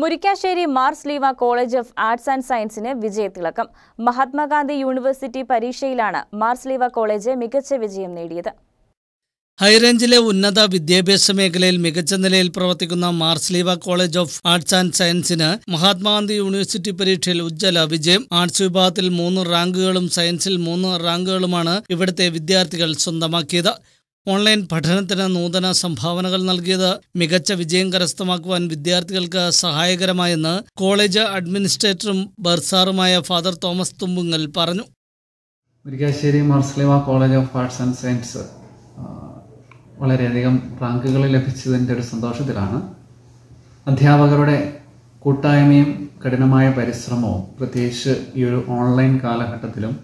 Murickassery Marsleeva college of arts and സയൻസിന് വിജയത്തിളക്കം Mahatma Gandhi university പരീക്ഷയിലാണ് മാർസ് ലീവ കോളേജ് മികച്ച വിജയം നേടിയത് ഹൈറേഞ്ചിലെ ഉന്നത വിദ്യാഭ്യാസ മേഖലയിൽ മികച്ച നിലയിൽ പ്രവർത്തിക്കുന്ന Marsleeva college of arts and സയൻസിന് മഹാത്മാഗാന്ധി യൂണിവേഴ്സിറ്റി പരീക്ഷയിൽ ഉജ്ജ്വല വിജയം ആർട്സ് വിഭാഗത്തിൽ മൂന്ന് റാങ്കുകളും സയൻസിൽ മൂന്ന് റാങ്കുകളുമാണ് ഇവിടുത്തെ വിദ്യാർത്ഥികൾ സ്വന്തമാക്കിയത് ഓൺലൈൻ പഠനത്തിന് നൂതന സംഭാവനകൾ നൽകിയത് മികച്ച വിജയം കരസ്ഥമാക്കുവാൻ വിദ്യാർത്ഥികൾക്ക് സഹായകരമായെന്ന് കോളേജ് അഡ്മിനിസ്ട്രേറ്ററും ബർസാറുമായ ഫാദർ തോമസ് തുമ്പുങ്ങൽ പറഞ്ഞു Murickassery Marsleeva college of arts and science വളരെയധികം റാങ്കുകൾ ലഭിച്ചതിൻ്റെ ഒരു സന്തോഷത്തിലാണ് അധ്യാപകരുടെ കൂട്ടായ്മയും കഠിനമായ പരിശ്രമവും പ്രത്യേകിച്ച് ഈ ഒരു ഓൺലൈൻ കാലഘട്ടത്തിലും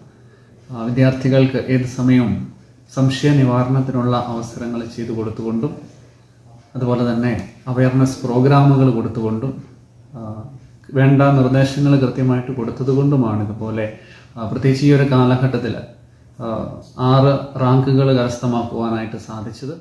വിദ്യാർത്ഥികൾക്ക് ഏത് സമയവും സംശയ നിവാരണത്തിനുള്ള അവസരങ്ങൾ ചെയ്തു കൊടുത്തുകൊണ്ടും അതുപോലെ തന്നെ അവയർനെസ് പ്രോഗ്രാമുകൾ കൊടുത്തുകൊണ്ടും വേണ്ട നിർദ്ദേശങ്ങൾ കൃത്യമായിട്ട് കൊടുത്തതുകൊണ്ടുമാണ് ഇതുപോലെ പ്രത്യേകിച്ച് ഈ ഒരു കാലഘട്ടത്തിൽ ആറ് റാങ്കുകൾ കരസ്ഥമാക്കുവാനായിട്ട് സാധിച്ചത്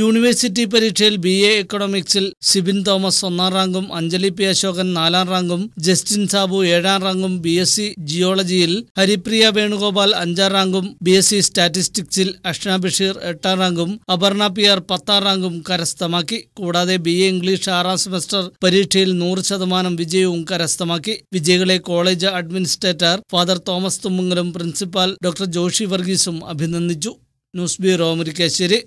യൂണിവേഴ്സിറ്റി പരീക്ഷയിൽ ബി എ എക്കണോമിക്സിൽ സിബിൻ തോമസ് ഒന്നാം റാങ്കും അഞ്ജലി പി അശോകൻ നാലാം റാങ്കും ജസ്റ്റിൻ സാബു ഏഴാം റാങ്കും ബി എസ് സി ജിയോളജിയിൽ ഹരിപ്രിയ വേണുഗോപാൽ അഞ്ചാം റാങ്കും ബി എസ് സി സ്റ്റാറ്റിസ്റ്റിക്സിൽ അഷ്ന ബഷീർ എട്ടാം റാങ്കും അപർണ പി ആർ പത്താം റാങ്കും കരസ്ഥമാക്കി കൂടാതെ ബി എ ഇംഗ്ലീഷ് ആറാം സെമസ്റ്റർ പരീക്ഷയിൽ നൂറ് ശതമാനം വിജയവും കരസ്ഥമാക്കി വിജയികളെ കോളേജ് അഡ്മിനിസ്ട്രേറ്റർ ഫാദർ തോമസ് തുമ്മങ്ങലും പ്രിൻസിപ്പാൽ ഡോക്ടർ ജോഷി വർഗീസും അഭിനന്ദിച്ചു ന്യൂസ് ബ്യൂറോ മുരിക്കാശ്ശേരി